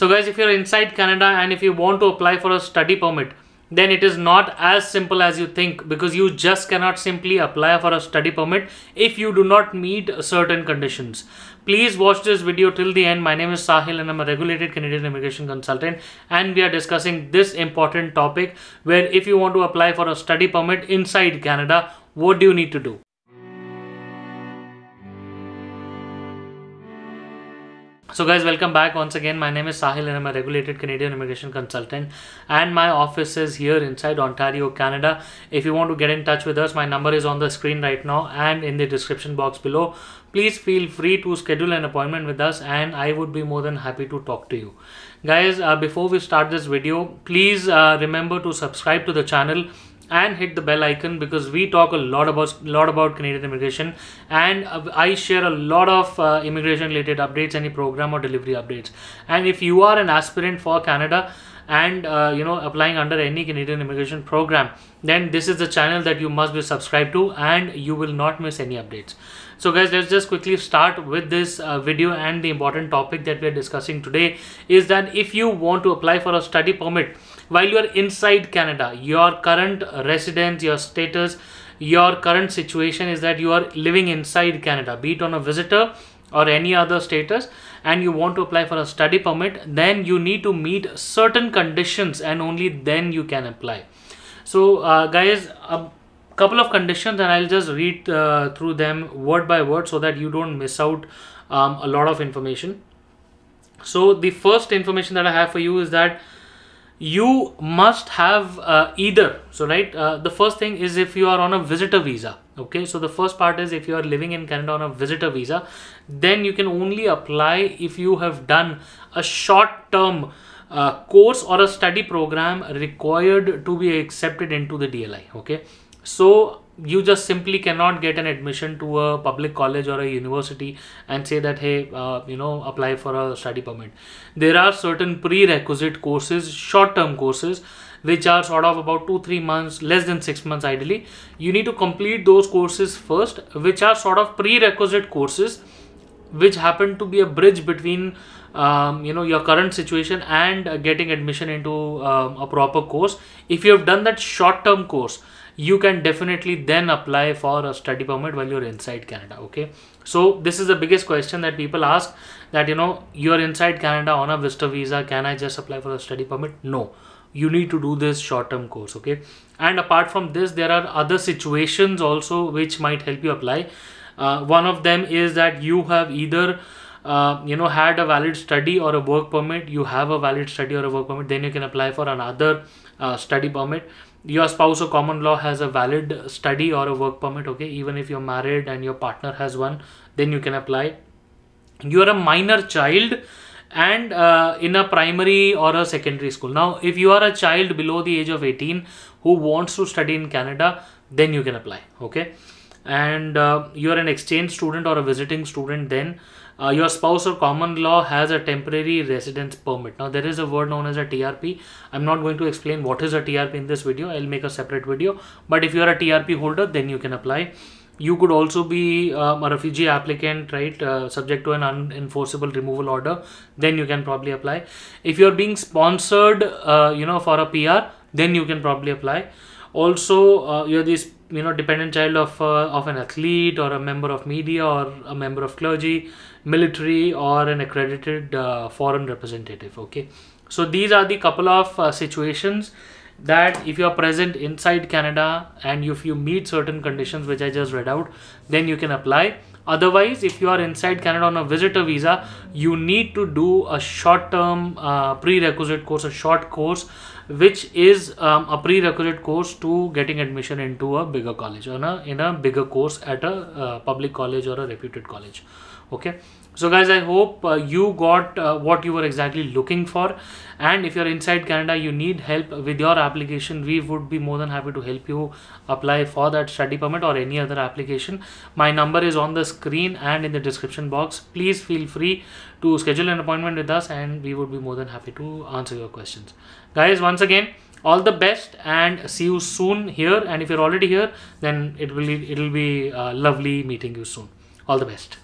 So guys, if you're inside Canada and if you want to apply for a study permit, then it is not as simple as you think because you just cannot simply apply for a study permit if you do not meet certain conditions. Please watch this video till the end. My name is Sahil and I'm a regulated Canadian immigration consultant and we are discussing this important topic where if you want to apply for a study permit inside Canada, what do you need to do? So guys, welcome back once again. My name is Sahil and I'm a regulated Canadian immigration consultant and my office is here inside Ontario, Canada. If you want to get in touch with us, my number is on the screen right now and in the description box below. Please feel free to schedule an appointment with us and I would be more than happy to talk to you. Guys, uh, before we start this video, please uh, remember to subscribe to the channel and hit the bell icon because we talk a lot about lot about Canadian immigration and uh, I share a lot of uh, immigration related updates any program or delivery updates and if you are an aspirant for Canada and uh, you know applying under any Canadian immigration program then this is the channel that you must be subscribed to and you will not miss any updates so guys let's just quickly start with this uh, video and the important topic that we are discussing today is that if you want to apply for a study permit while you are inside Canada. Your current residence, your status, your current situation is that you are living inside Canada, be it on a visitor or any other status and you want to apply for a study permit then you need to meet certain conditions and only then you can apply so uh, guys a couple of conditions and i'll just read uh, through them word by word so that you don't miss out um, a lot of information so the first information that i have for you is that you must have uh, either so right uh, the first thing is if you are on a visitor visa okay so the first part is if you are living in canada on a visitor visa then you can only apply if you have done a short term uh, course or a study program required to be accepted into the dli okay so you just simply cannot get an admission to a public college or a university and say that hey uh, you know apply for a study permit there are certain prerequisite courses short term courses which are sort of about 2 3 months less than 6 months ideally you need to complete those courses first which are sort of prerequisite courses which happen to be a bridge between um, you know your current situation and uh, getting admission into um, a proper course if you have done that short term course you can definitely then apply for a study permit while you're inside canada okay so this is the biggest question that people ask that you know you're inside canada on a visitor visa can i just apply for a study permit no you need to do this short term course okay and apart from this there are other situations also which might help you apply uh, one of them is that you have either um, you know had a valid study or a work permit you have a valid study or a work permit then you can apply for another uh, study permit your spouse or common law has a valid study or a work permit okay even if you're married and your partner has one then you can apply you are a minor child and uh, in a primary or a secondary school now if you are a child below the age of 18 who wants to study in canada then you can apply okay and uh, you are an exchange student or a visiting student then uh, your spouse or common law has a temporary residence permit. Now there is a word known as a TRP. I'm not going to explain what is a TRP in this video. I'll make a separate video. But if you are a TRP holder, then you can apply. You could also be um, a refugee applicant, right? Uh, subject to an unenforceable removal order, then you can probably apply. If you're being sponsored, uh, you know, for a PR, then you can probably apply. Also, uh, you're this you know dependent child of uh, of an athlete or a member of media or a member of clergy military or an accredited uh, foreign representative okay so these are the couple of uh, situations that if you are present inside canada and if you meet certain conditions which i just read out then you can apply otherwise if you are inside canada on a visitor visa you need to do a short term uh, prerequisite course a short course which is um, a prerequisite course to getting admission into a bigger college or a, in a bigger course at a uh, public college or a reputed college okay so guys i hope uh, you got uh, what you were exactly looking for and if you're inside canada you need help with your application we would be more than happy to help you apply for that study permit or any other application my number is on the screen and in the description box please feel free to schedule an appointment with us and we would be more than happy to answer your questions guys once once again all the best and see you soon here and if you're already here then it will it'll be uh, lovely meeting you soon all the best